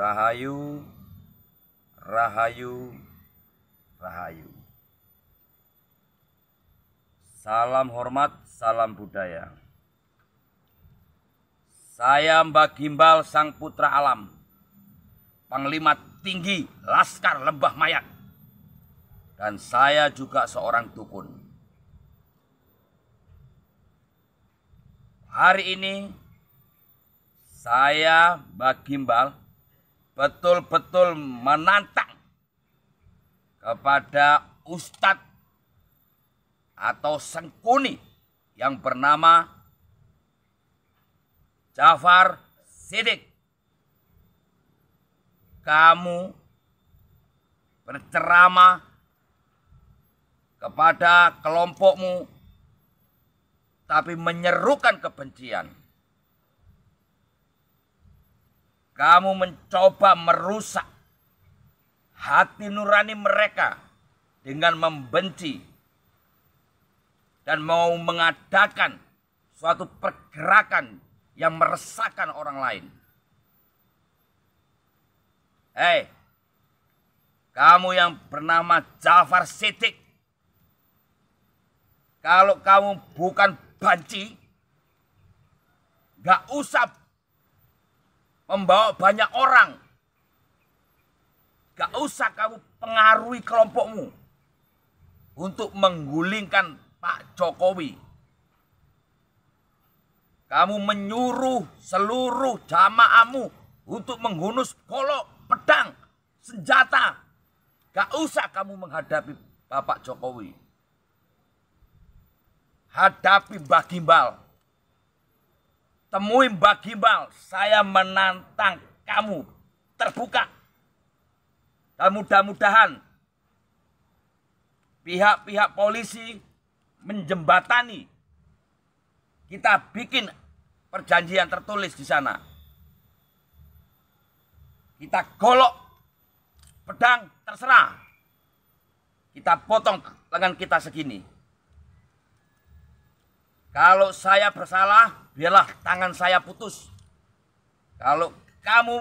Rahayu, Rahayu, Rahayu. Salam hormat, salam budaya. Saya Mbak Gimbal Sang Putra Alam, Panglima Tinggi Laskar Lembah Mayat. Dan saya juga seorang dukun. Hari ini, saya Mbak Gimbal betul-betul menantang kepada ustadz atau sengkuni yang bernama Jafar Sidik. Kamu berceramah kepada kelompokmu tapi menyerukan kebencian. Kamu mencoba merusak hati nurani mereka dengan membenci dan mau mengadakan suatu pergerakan yang meresahkan orang lain. Hei, kamu yang bernama Jafar Sitik, kalau kamu bukan banci, gak usah membawa banyak orang. Gak usah kamu pengaruhi kelompokmu untuk menggulingkan Pak Jokowi. Kamu menyuruh seluruh jamaahmu untuk menghunus kolok pedang, senjata. Gak usah kamu menghadapi Bapak Jokowi. Hadapi Mbah Gimbal. Temui Mbak Gimbal, saya menantang kamu terbuka. Dan mudah-mudahan pihak-pihak polisi menjembatani. Kita bikin perjanjian tertulis di sana. Kita golok pedang terserah. Kita potong lengan kita segini. Kalau saya bersalah, biarlah tangan saya putus. Kalau kamu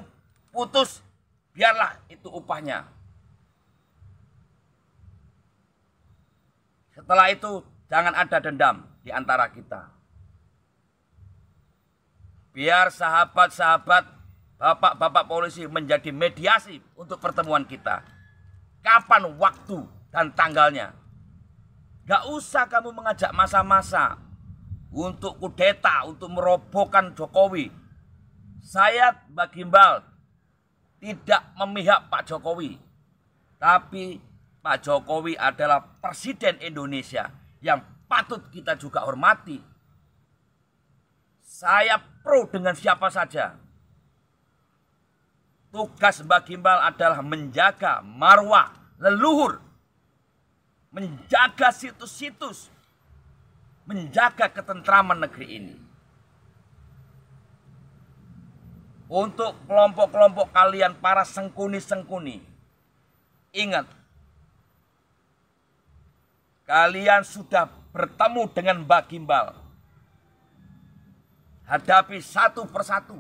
putus, biarlah itu upahnya. Setelah itu, jangan ada dendam di antara kita. Biar sahabat-sahabat, bapak-bapak polisi menjadi mediasi untuk pertemuan kita. Kapan waktu dan tanggalnya? Gak usah kamu mengajak masa-masa untuk kudeta, untuk merobohkan Jokowi. Saya Bagimbal tidak memihak Pak Jokowi. Tapi Pak Jokowi adalah Presiden Indonesia yang patut kita juga hormati. Saya pro dengan siapa saja. Tugas Mbak Gimbal adalah menjaga marwah leluhur. Menjaga situs-situs menjaga ketentraman negeri ini. Untuk kelompok-kelompok kalian para sengkuni-sengkuni, ingat, kalian sudah bertemu dengan Mbak Gimbal. Hadapi satu persatu.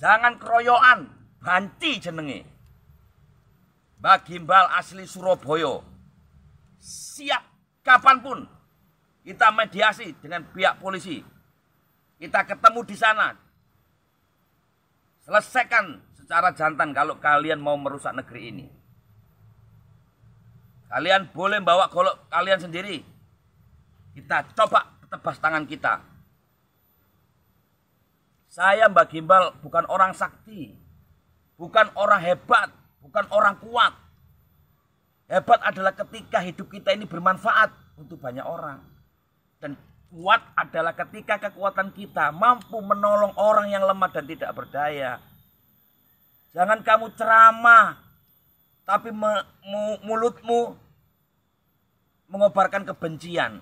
Jangan keroyokan, nanti jenenge. Mbak Gimbal asli Surabaya. Siap kapanpun kita mediasi dengan pihak polisi. Kita ketemu di sana. Selesaikan secara jantan kalau kalian mau merusak negeri ini. Kalian boleh bawa kalau kalian sendiri. Kita coba tebas tangan kita. Saya Mbak Gimbal bukan orang sakti. Bukan orang hebat. Bukan orang kuat. Hebat adalah ketika hidup kita ini bermanfaat untuk banyak orang. Dan kuat adalah ketika kekuatan kita mampu menolong orang yang lemah dan tidak berdaya. Jangan kamu ceramah, tapi me, mu, mulutmu mengobarkan kebencian.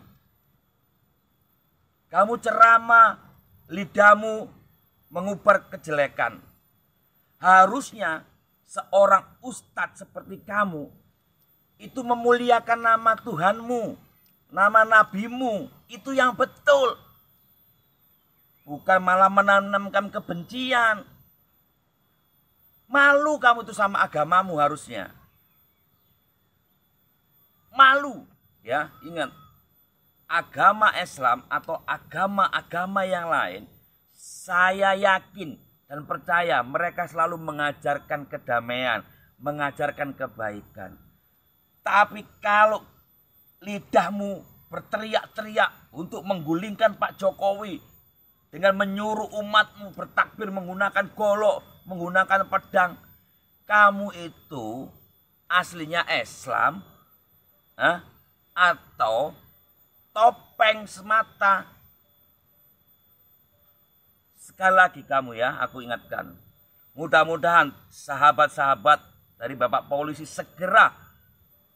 Kamu ceramah, lidahmu mengubar kejelekan. Harusnya seorang ustadz seperti kamu itu memuliakan nama Tuhanmu nama nabimu itu yang betul. Bukan malah menanamkan kebencian. Malu kamu itu sama agamamu harusnya. Malu, ya, ingat. Agama Islam atau agama-agama yang lain, saya yakin dan percaya mereka selalu mengajarkan kedamaian, mengajarkan kebaikan. Tapi kalau lidahmu berteriak-teriak untuk menggulingkan Pak Jokowi dengan menyuruh umatmu bertakbir menggunakan golok, menggunakan pedang. Kamu itu aslinya Islam eh, atau topeng semata. Sekali lagi kamu ya, aku ingatkan. Mudah-mudahan sahabat-sahabat dari Bapak Polisi segera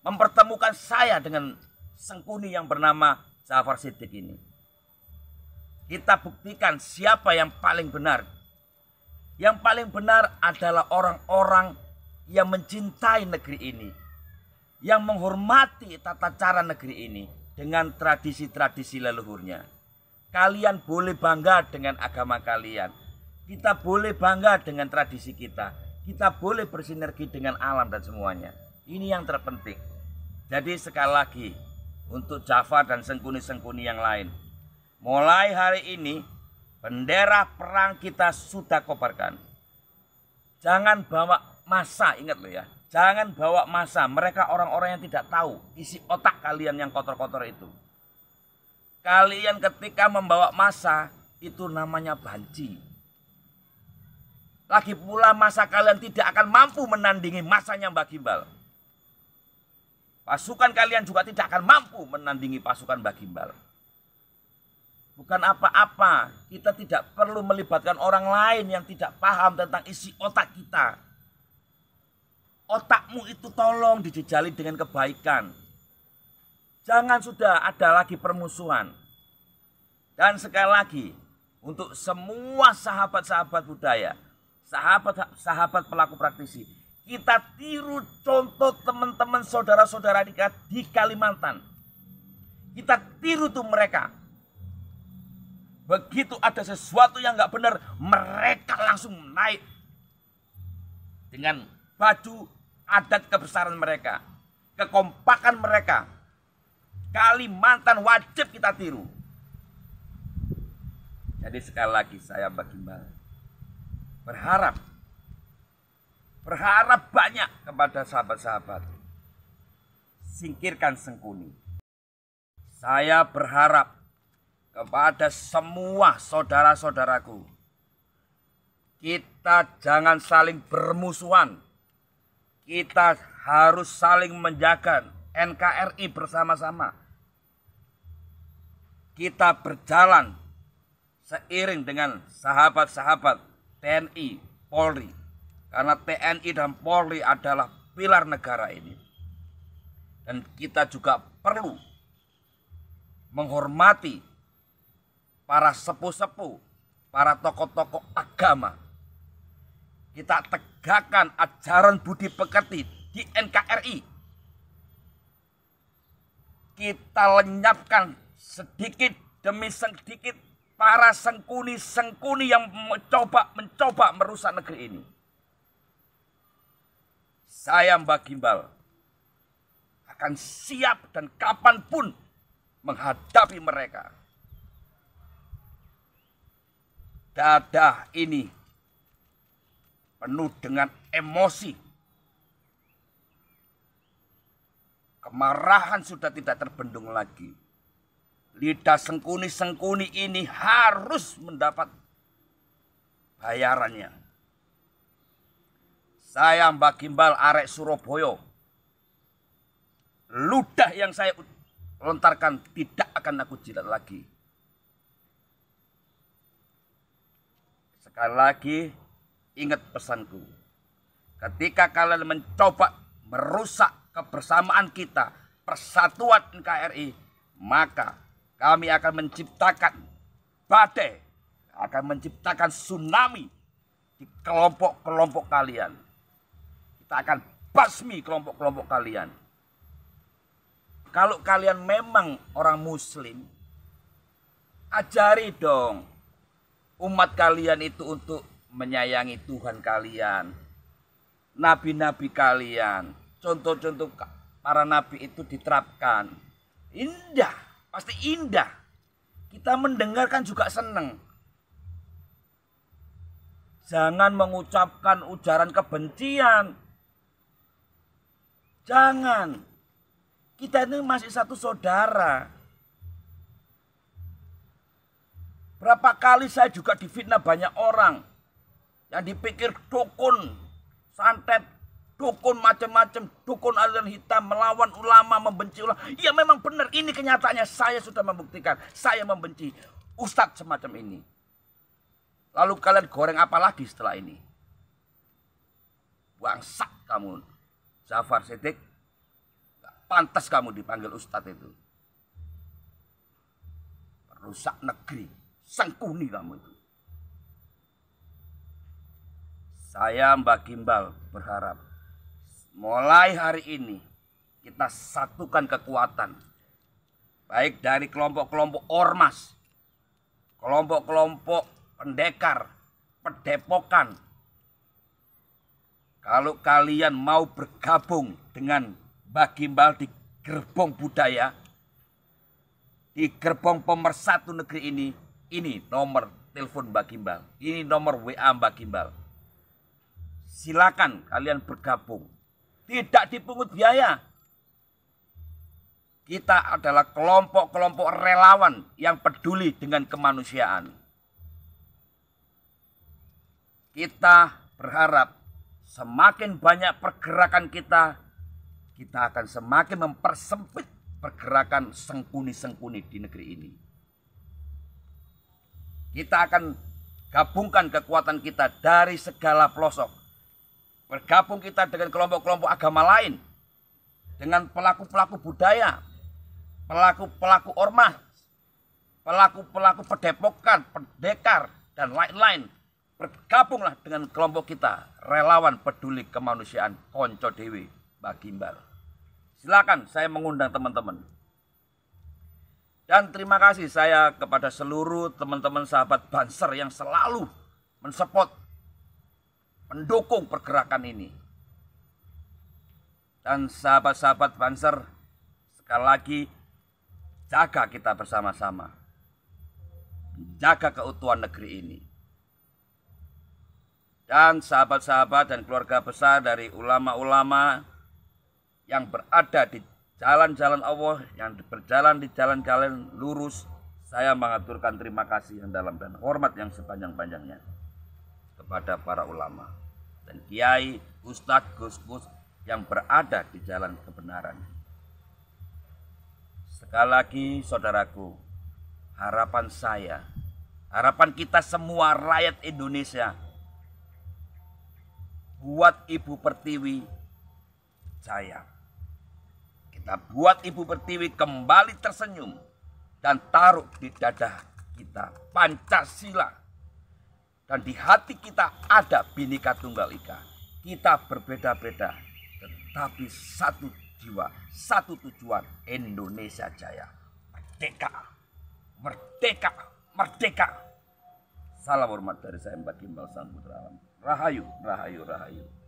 mempertemukan saya dengan sengkuni yang bernama Jafar Siddiq ini. Kita buktikan siapa yang paling benar. Yang paling benar adalah orang-orang yang mencintai negeri ini. Yang menghormati tata cara negeri ini dengan tradisi-tradisi leluhurnya. Kalian boleh bangga dengan agama kalian. Kita boleh bangga dengan tradisi kita kita boleh bersinergi dengan alam dan semuanya. Ini yang terpenting. Jadi sekali lagi, untuk Java dan sengkuni-sengkuni yang lain. Mulai hari ini, bendera perang kita sudah kobarkan. Jangan bawa masa, ingat loh ya. Jangan bawa masa, mereka orang-orang yang tidak tahu isi otak kalian yang kotor-kotor itu. Kalian ketika membawa masa, itu namanya banci. Lagi pula masa kalian tidak akan mampu menandingi masanya Mbak Gimbal. Pasukan kalian juga tidak akan mampu menandingi pasukan Gimbal. Bukan apa-apa, kita tidak perlu melibatkan orang lain yang tidak paham tentang isi otak kita. Otakmu itu tolong dijejali dengan kebaikan. Jangan sudah ada lagi permusuhan. Dan sekali lagi, untuk semua sahabat-sahabat budaya, sahabat-sahabat pelaku praktisi, kita tiru contoh teman-teman saudara-saudara di Kalimantan. Kita tiru tuh mereka. Begitu ada sesuatu yang nggak benar, mereka langsung naik dengan baju adat kebesaran mereka, kekompakan mereka. Kalimantan wajib kita tiru. Jadi sekali lagi saya bagi berharap Berharap banyak kepada sahabat-sahabat. Singkirkan sengkuni. Saya berharap kepada semua saudara-saudaraku. Kita jangan saling bermusuhan. Kita harus saling menjaga NKRI bersama-sama. Kita berjalan seiring dengan sahabat-sahabat TNI, Polri, karena TNI dan Polri adalah pilar negara ini. Dan kita juga perlu menghormati para sepuh-sepuh, para tokoh-tokoh agama. Kita tegakkan ajaran budi pekerti di NKRI. Kita lenyapkan sedikit demi sedikit para sengkuni-sengkuni yang mencoba mencoba merusak negeri ini. Saya Mbak Gimbal akan siap dan kapanpun menghadapi mereka. Dadah ini penuh dengan emosi. Kemarahan sudah tidak terbendung lagi. Lidah sengkuni-sengkuni ini harus mendapat bayarannya. Saya Mbak Gimbal arek Surabaya. Ludah yang saya lontarkan tidak akan aku jilat lagi. Sekali lagi, ingat pesanku. Ketika kalian mencoba merusak kebersamaan kita, persatuan NKRI, maka kami akan menciptakan badai, akan menciptakan tsunami di kelompok-kelompok kalian kita akan basmi kelompok-kelompok kalian. Kalau kalian memang orang muslim, ajari dong umat kalian itu untuk menyayangi Tuhan kalian, nabi-nabi kalian, contoh-contoh para nabi itu diterapkan. Indah, pasti indah. Kita mendengarkan juga senang. Jangan mengucapkan ujaran kebencian, Jangan. Kita ini masih satu saudara. Berapa kali saya juga difitnah banyak orang. Yang dipikir dukun, santet, dukun macam-macam, dukun aliran hitam, melawan ulama, membenci ulama. Ya memang benar, ini kenyataannya saya sudah membuktikan. Saya membenci ustadz semacam ini. Lalu kalian goreng apa lagi setelah ini? Bangsat kamu. Jafar Siddiq, pantas kamu dipanggil Ustadz itu. Rusak negeri, sengkuni kamu itu. Saya Mbak Kimbal berharap mulai hari ini kita satukan kekuatan baik dari kelompok-kelompok ormas, kelompok-kelompok pendekar, pedepokan, kalau kalian mau bergabung dengan Mbak Gimbal di gerbong budaya, di gerbong pemersatu negeri ini, ini nomor telepon Mbak Gimbal, ini nomor WA Mbak Gimbal. Silakan kalian bergabung. Tidak dipungut biaya. Kita adalah kelompok-kelompok relawan yang peduli dengan kemanusiaan. Kita berharap Semakin banyak pergerakan kita, kita akan semakin mempersempit pergerakan sengkuni-sengkuni di negeri ini. Kita akan gabungkan kekuatan kita dari segala pelosok. Bergabung kita dengan kelompok-kelompok agama lain, dengan pelaku-pelaku budaya, pelaku-pelaku ormas, pelaku-pelaku pedepokan, pendekar, dan lain-lain bergabunglah dengan kelompok kita relawan peduli kemanusiaan Konco Dewi Mbak Gimbal. Silakan saya mengundang teman-teman. Dan terima kasih saya kepada seluruh teman-teman sahabat Banser yang selalu mensupport, mendukung pergerakan ini. Dan sahabat-sahabat Banser, sekali lagi jaga kita bersama-sama. Jaga keutuhan negeri ini dan sahabat-sahabat dan keluarga besar dari ulama-ulama yang berada di jalan-jalan Allah, yang berjalan di jalan-jalan lurus, saya mengaturkan terima kasih yang dalam dan hormat yang sepanjang-panjangnya kepada para ulama dan kiai, ustadz, gus-gus yang berada di jalan kebenaran. Sekali lagi saudaraku, harapan saya, harapan kita semua rakyat Indonesia buat Ibu Pertiwi jaya. Kita buat Ibu Pertiwi kembali tersenyum dan taruh di dada kita Pancasila. Dan di hati kita ada Bhinneka Tunggal Ika. Kita berbeda-beda tetapi satu jiwa, satu tujuan Indonesia Jaya. Merdeka, merdeka, merdeka. Salam hormat dari saya Mbak Gimbal Sang Putra Alam. Rahayu, Rahayu, Rahayu.